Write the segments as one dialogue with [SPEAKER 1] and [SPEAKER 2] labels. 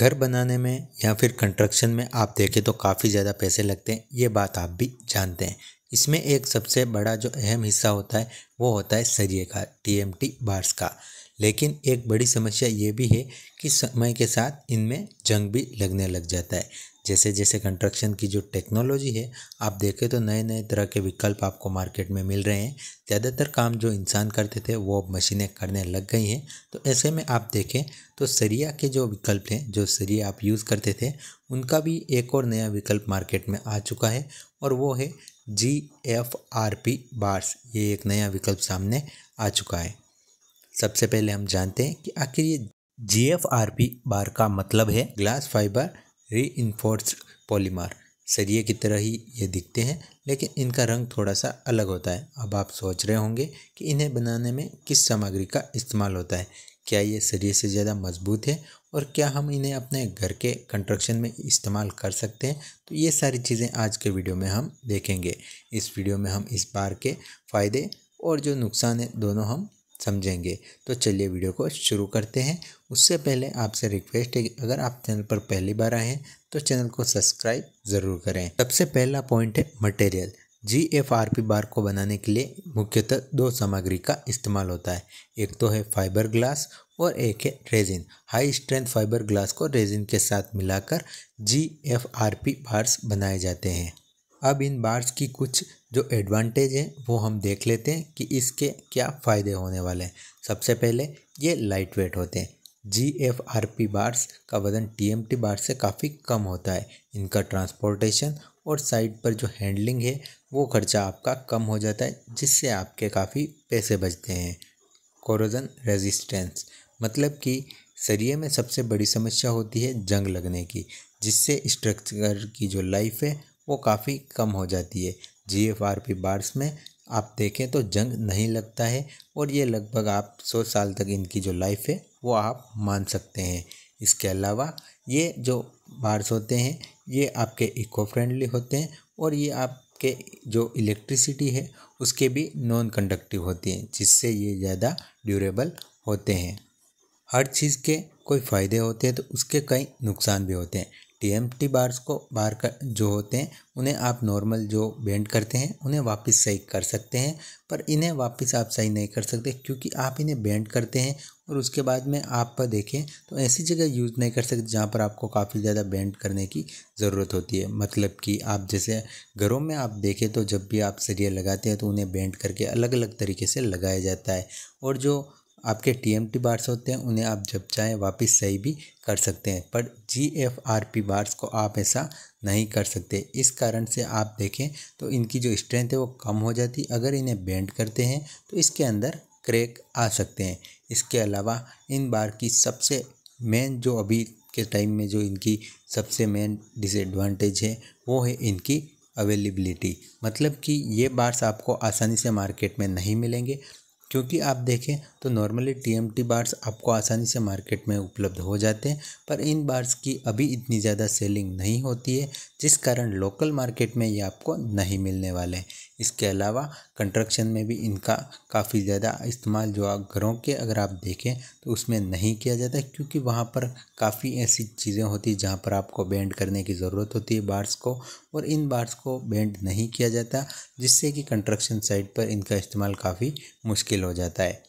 [SPEAKER 1] घर बनाने में या फिर कंस्ट्रक्शन में आप देखें तो काफ़ी ज़्यादा पैसे लगते हैं ये बात आप भी जानते हैं इसमें एक सबसे बड़ा जो अहम हिस्सा होता है वो होता है सरिये का टी बार्स का लेकिन एक बड़ी समस्या ये भी है कि समय के साथ इनमें जंग भी लगने लग जाता है जैसे जैसे कंस्ट्रक्शन की जो टेक्नोलॉजी है आप देखें तो नए नए तरह के विकल्प आपको मार्केट में मिल रहे हैं ज़्यादातर काम जो इंसान करते थे वो अब मशीनें करने लग गई हैं तो ऐसे में आप देखें तो सरिया के जो विकल्प हैं जो सरिया आप यूज़ करते थे उनका भी एक और नया विकल्प मार्केट में आ चुका है और वो है G F R P bars ये एक नया विकल्प सामने आ चुका है सबसे पहले हम जानते हैं कि आखिर ये G F R P bar का मतलब है glass fibre reinforce polymer सरिये की तरह ही ये दिखते हैं लेकिन इनका रंग थोड़ा सा अलग होता है अब आप सोच रहे होंगे कि इन्हें बनाने में किस सामग्री का इस्तेमाल होता है क्या ये सरिये से ज़्यादा मजबूत है और क्या हम इन्हें अपने घर के कंस्ट्रक्शन में इस्तेमाल कर सकते हैं तो ये सारी चीज़ें आज के वीडियो में हम देखेंगे इस वीडियो में हम इस बार के फ़ायदे और जो नुकसान है दोनों हम समझेंगे तो चलिए वीडियो को शुरू करते हैं उससे पहले आपसे रिक्वेस्ट है कि अगर आप चैनल पर पहली बार आए हैं तो चैनल को सब्सक्राइब ज़रूर करें सबसे पहला पॉइंट है material G F R P bar को बनाने के लिए मुख्यतः दो सामग्री का इस्तेमाल होता है एक तो है फाइबर ग्लास और एक है resin high strength fibre glass को रेजिन के साथ मिलाकर G F R P bars बनाए जाते हैं अब इन बार्स की कुछ जो एडवांटेज हैं वो हम देख लेते हैं कि इसके क्या फ़ायदे होने वाले हैं सबसे पहले ये लाइट वेट होते हैं G F R P bars का वज़न टी एम टी बार से काफ़ी कम होता है इनका ट्रांसपोर्टेशन और साइड पर जो हैंडलिंग है वो खर्चा आपका कम हो जाता है जिससे आपके काफ़ी पैसे बचते हैं कोरोजन रेजिस्टेंस मतलब कि सरिये में सबसे बड़ी समस्या होती है जंग लगने की जिससे स्ट्रक्चर की जो लाइफ है वो काफ़ी कम हो जाती है G F R P bars में आप देखें तो जंग नहीं लगता है और ये लगभग आप सौ साल तक इनकी जो लाइफ है वो आप मान सकते हैं इसके अलावा ये जो बार्स होते हैं ये आपके इको फ्रेंडली होते हैं और ये आपके जो इलेक्ट्रिसिटी है उसके भी नॉन कंडक्टिव होती हैं जिससे ये ज़्यादा ड्यूरेबल होते हैं हर चीज़ के कोई फ़ायदे होते हैं तो उसके कई नुकसान भी होते हैं टी बार्स को बार कर जो होते हैं उन्हें आप नॉर्मल जो बेंड करते हैं उन्हें वापस सही कर सकते हैं पर इन्हें वापस आप सही नहीं कर सकते क्योंकि आप इन्हें बेंड करते हैं और उसके बाद में आप पर देखें तो ऐसी जगह यूज़ नहीं कर सकते जहाँ पर आपको काफ़ी ज़्यादा बेंड करने की ज़रूरत होती है मतलब कि आप जैसे घरों में आप देखें तो जब भी आप सरिया लगाते हैं तो उन्हें बेंड करके अलग अलग तरीके से लगाया जाता है और जो आपके टी एम टी बार्स होते हैं उन्हें आप जब चाहें वापस सही भी कर सकते हैं पर G F R P bars को आप ऐसा नहीं कर सकते इस कारण से आप देखें तो इनकी जो स्ट्रेंथ है वो कम हो जाती अगर इन्हें बेंड करते हैं तो इसके अंदर क्रैक आ सकते हैं इसके अलावा इन बार की सबसे मेन जो अभी के टाइम में जो इनकी सबसे मेन डिसएडवांटेज है वो है इनकी अवेलेबिलिटी मतलब कि ये बार्स आपको आसानी से मार्केट में नहीं मिलेंगे क्योंकि आप देखें तो normally T M T bars आपको आसानी से मार्केट में उपलब्ध हो जाते हैं पर इन बार्स की अभी इतनी ज़्यादा सेलिंग नहीं होती है जिस कारण लोकल मार्केट में ये आपको नहीं मिलने वाले हैं इसके अलावा कंस्ट्रक्शन में भी इनका काफ़ी ज़्यादा इस्तेमाल जो आप घरों के अगर आप देखें तो उसमें नहीं किया जाता क्योंकि वहाँ पर काफ़ी ऐसी चीज़ें होती हैं जहाँ पर आपको बैंड करने की ज़रूरत होती है बार्स को और इन बार्स को बैंड नहीं किया जाता जिससे कि कंस्ट्रक्शन साइट पर इनका इस्तेमाल काफ़ी मुश्किल मुश्किल हो जाता है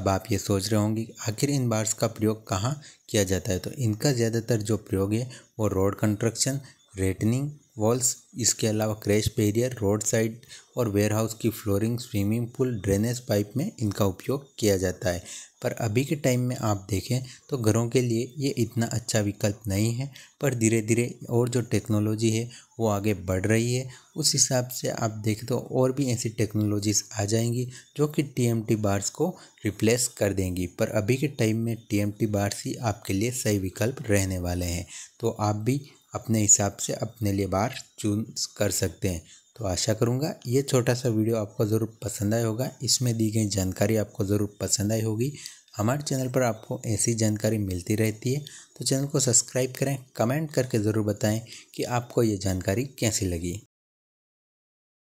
[SPEAKER 1] अब आप ये सोच रहे होंगे आखिर इन बार्स का प्रयोग कहाँ किया जाता है तो इनका ज़्यादातर जो प्रयोग है वो रोड कंस्ट्रक्शन रेटनिंग वॉल्स इसके अलावा क्रैश बैरियर रोड साइड और वेयरहाउस की flooring swimming pool drainage pipe में इनका उपयोग किया जाता है पर अभी के टाइम में आप देखें तो घरों के लिए ये इतना अच्छा विकल्प नहीं है पर धीरे धीरे और जो टेक्नोलॉजी है वो आगे बढ़ रही है उस हिसाब से आप देखें तो और भी ऐसी टेक्नोलॉजीज़ आ जाएंगी जो कि टी बार्स को रिप्लेस कर देंगी पर अभी के टाइम में टी बार्स ही आपके लिए सही विकल्प रहने वाले हैं तो आप भी अपने हिसाब से अपने लिए बार चूज कर सकते हैं तो आशा करूँगा ये छोटा सा वीडियो आपको ज़रूर पसंद आया होगा इसमें दी गई जानकारी आपको ज़रूर पसंद आई होगी हमारे चैनल पर आपको ऐसी जानकारी मिलती रहती है तो चैनल को सब्सक्राइब करें कमेंट करके ज़रूर बताएं कि आपको ये जानकारी कैसी लगी